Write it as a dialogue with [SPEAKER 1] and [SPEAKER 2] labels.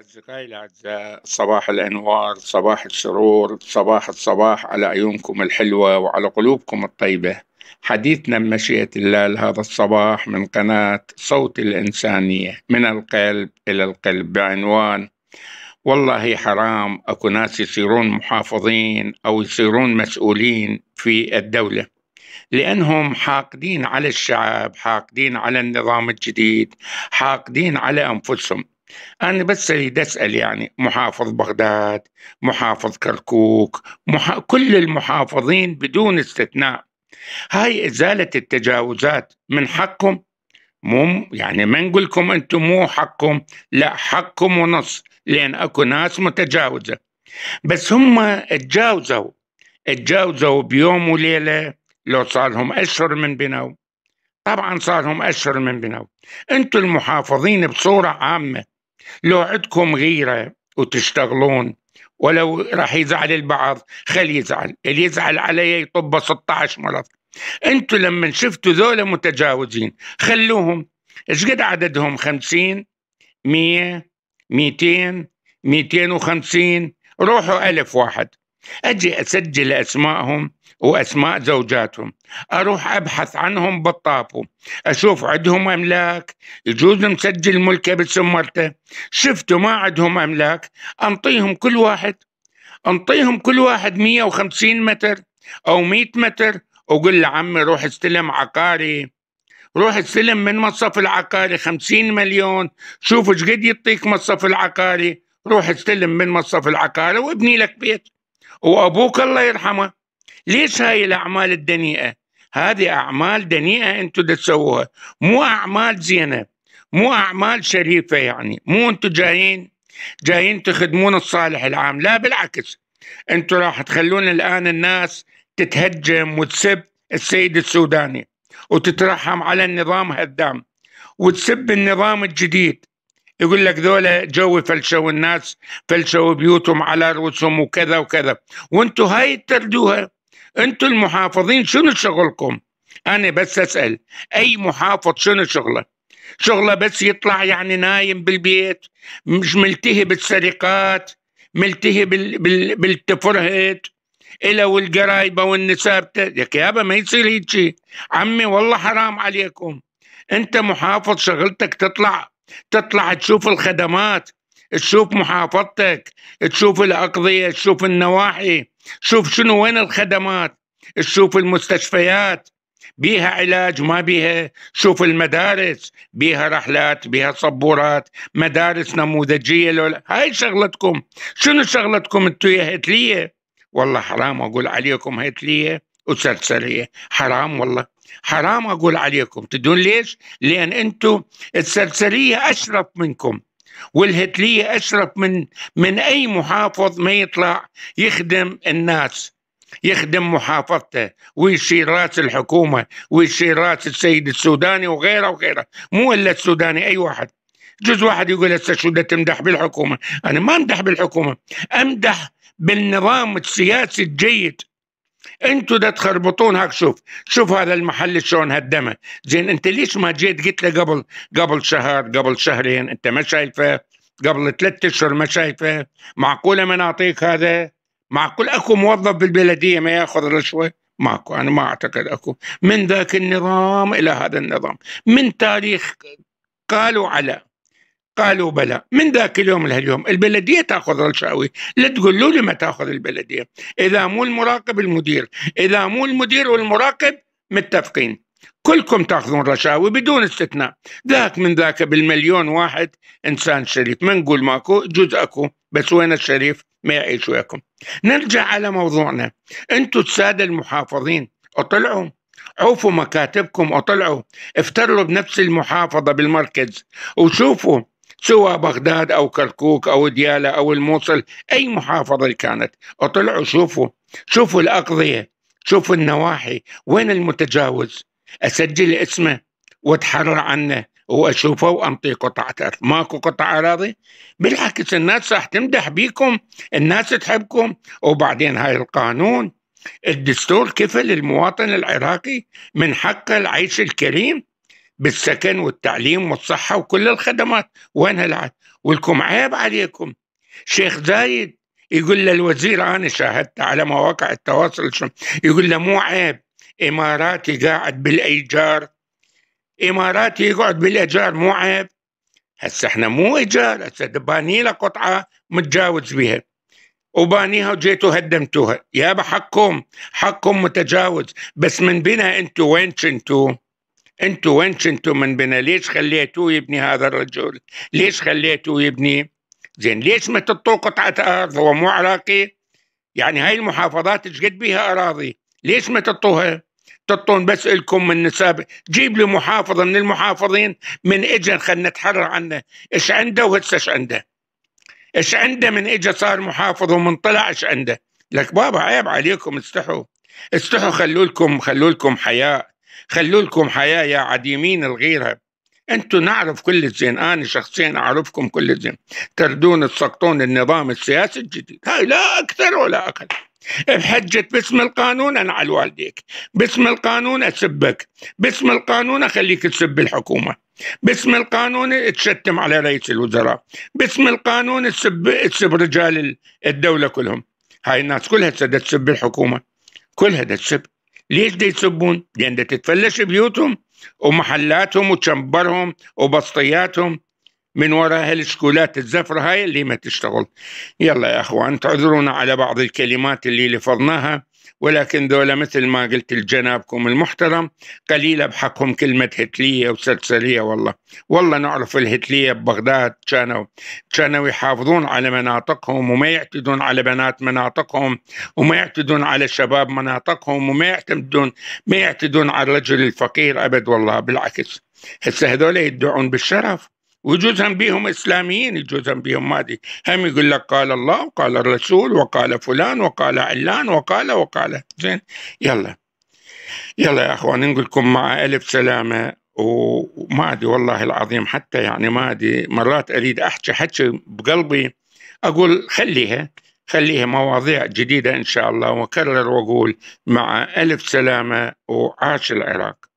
[SPEAKER 1] أصدقائي الأعزاء صباح الأنوار صباح السرور صباح الصباح على عيونكم الحلوة وعلى قلوبكم الطيبة حديثنا بمشيئة الله لهذا الصباح من قناة صوت الإنسانية من القلب إلى القلب بعنوان والله حرام أكو ناس يصيرون محافظين أو يصيرون مسؤولين في الدولة لأنهم حاقدين على الشعب حاقدين على النظام الجديد حاقدين على أنفسهم أنا بس أريد أسأل يعني محافظ بغداد محافظ كركوك محا... كل المحافظين بدون استثناء هاي إزالة التجاوزات من حقهم مو يعني ما نقولكم أنتم مو حقهم لا حقهم ونص لأن أكو ناس متجاوزة بس هم تجاوزوا تجاوزوا بيوم وليلة لو صارهم أشهر من بنو طبعا صارهم أشهر من بنو أنتم المحافظين بصورة عامة لو عندكم غيرة وتشتغلون ولو راح يزعل البعض خلي يزعل اللي يزعل علي يطب 16 مرض انتوا لما شفتوا ذولا متجاوزين خلوهم ايش قد عددهم 50 100 200 250 روحوا ألف واحد أجي أسجل أسمائهم وأسماء زوجاتهم أروح أبحث عنهم بالطابو أشوف عندهم أملاك يجوز مسجل ملكه باسم مرته شفتوا ما عندهم أملاك أنطيهم كل واحد أنطيهم كل واحد 150 متر أو 100 متر وقل لعمي روح استلم عقاري روح استلم من مصرف العقاري 50 مليون شوف ايش قد يعطيك مصرف العقاري روح استلم من مصرف العقاري وابني لك بيت وأبوك الله يرحمه ليش هاي الأعمال الدنيئة هذه أعمال دنيئة انتم تسووها مو أعمال زينة مو أعمال شريفة يعني مو انتم جايين جايين تخدمون الصالح العام لا بالعكس انتم راح تخلون الآن الناس تتهجم وتسب السيد السوداني وتترحم على النظام هدام وتسب النظام الجديد يقول لك دول جو فلشوا الناس فلشوا بيوتهم على رؤوسهم وكذا وكذا وانتوا هاي تردوها انتوا المحافظين شنو شغلكم انا بس اسال اي محافظ شنو شغله شغله بس يطلع يعني نايم بالبيت مش ملتهي بالسرقات ملتهي بال... بال... بالتفرهد إلا والقرايبه والنساء بت... يا يابا ما يصير هيك عمي والله حرام عليكم انت محافظ شغلتك تطلع تطلع تشوف الخدمات تشوف محافظتك تشوف الأقضية تشوف النواحي شوف شنو وين الخدمات تشوف المستشفيات بيها علاج ما بيها شوف المدارس بيها رحلات بيها صبورات مدارس نموذجية لولا هاي شغلتكم شنو شغلتكم انتو يا هتلية والله حرام أقول عليكم هتلية وسرسرية حرام والله حرام اقول عليكم تدون ليش لان انتم السرسريه اشرف منكم والهتليه اشرف من من اي محافظ ما يطلع يخدم الناس يخدم محافظته ويشيل راس الحكومه ويشيل راس السيد السوداني وغيره وغيره مو الا السوداني اي واحد جزء واحد يقول هسه شو تمدح بالحكومه انا ما امدح بالحكومه امدح بالنظام السياسي الجيد انتوا ده تخربطون هاك شوف شوف هذا المحل شلون هدمه زين انت ليش ما جيت قلت له قبل قبل شهر قبل شهرين انت ما شايفه قبل ثلاثة اشهر ما شايفه معقوله ما نعطيك هذا معقول اكو موظف بالبلديه ما ياخذ رشوه ماكو انا ما اعتقد اكو من ذاك النظام الى هذا النظام من تاريخ قالوا على قالوا بلى من ذاك اليوم لهاليوم البلديه تاخذ رشاوي لا تقول له لما تاخذ البلديه اذا مو المراقب المدير اذا مو المدير والمراقب متفقين كلكم تاخذون رشاوي بدون استثناء ذاك من ذاك بالمليون واحد انسان شريف ما نقول ماكو جزء اكو بس وين الشريف ما يعيش وياكم نرجع على موضوعنا انتم الساده المحافظين اطلعوا عوفوا مكاتبكم وطلعوا افتروا بنفس المحافظة بالمركز وشوفوا سواء بغداد أو كركوك أو ديالى أو الموصل أي محافظة كانت اطلعوا شوفوا شوفوا الأقضية شوفوا النواحي وين المتجاوز أسجل اسمه وأتحرر عنه واشوفه وامطي قطعه ارض، ماكو قطعه اراضي؟ بالعكس الناس راح تمدح بيكم، الناس تحبكم، وبعدين هاي القانون الدستور كفل المواطن العراقي من حقه العيش الكريم بالسكن والتعليم والصحة وكل الخدمات وين هالعاد ولكم عيب عليكم شيخ زايد يقول للوزير أنا شاهدت على مواقع التواصل يقول له مو عيب إماراتي قاعد بالإيجار إماراتي يقعد بالإيجار مو عيب هسه احنا مو إيجار هسه باني قطعة متجاوز بها وبانيها وجيتوا هدمتوها يا حقكم حقكم متجاوز بس من بنا انتوا وين كنتوا انتوا وينش انتوا من بنا ليش خليتوه يبني هذا الرجل ليش خليتوه يبني زين ليش ما تطوه قطعة أرض هو مو عراقي يعني هاي المحافظات ايش قد بيها أراضي ليش ما تطوها تطون بس لكم من نساب جيب لي محافظة من المحافظين من اجا خلينا نتحرر عنه ايش عنده وهسه ايش عنده ايش عنده من اجى صار محافظ ومن طلع ايش عنده لك بابا عيب عليكم استحوا استحوا خلوا لكم خلوا لكم حياء خلوا لكم حياة يا عديمين الغيرة انتم نعرف كل الزين انا شخصيا اعرفكم كل الزين تردون تسقطون النظام السياسي الجديد هاي لا اكثر ولا اقل بحجة باسم القانون أنا على والديك باسم القانون أسبك باسم القانون أخليك تسب الحكومة باسم القانون تشتم على رئيس الوزراء باسم القانون تسب, تسب رجال الدولة كلهم هاي الناس كلها تسب الحكومة كلها تسب ليش دي يسبون؟ لأن دي تتفلش بيوتهم ومحلاتهم وشمبرهم وبسطياتهم من وراء هالشكولات الزفرة هاي اللي ما تشتغل يلا يا أخوان تعذرونا على بعض الكلمات اللي لفظناها ولكن دولة مثل ما قلت لجنابكم المحترم قليلة بحقهم كلمة هتلية وسلسلية والله والله نعرف الهتلية ببغداد كانوا كانوا يحافظون على مناطقهم وما يعتدون على بنات مناطقهم وما يعتدون على شباب مناطقهم وما يعتمدون ما يعتدون على الرجل الفقير أبد والله بالعكس هسه هذول يدعون بالشرف وجوزهم بيهم اسلاميين يجوزهم بيهم ما ادري هم يقول لك قال الله وقال الرسول وقال فلان وقال علان وقال وقال زين يلا يلا يا اخوان نقولكم مع الف سلامه وما ادري والله العظيم حتى يعني ما ادري مرات اريد احكي حكي بقلبي اقول خليها خليها مواضيع جديده ان شاء الله واكرر واقول مع الف سلامه وعاش العراق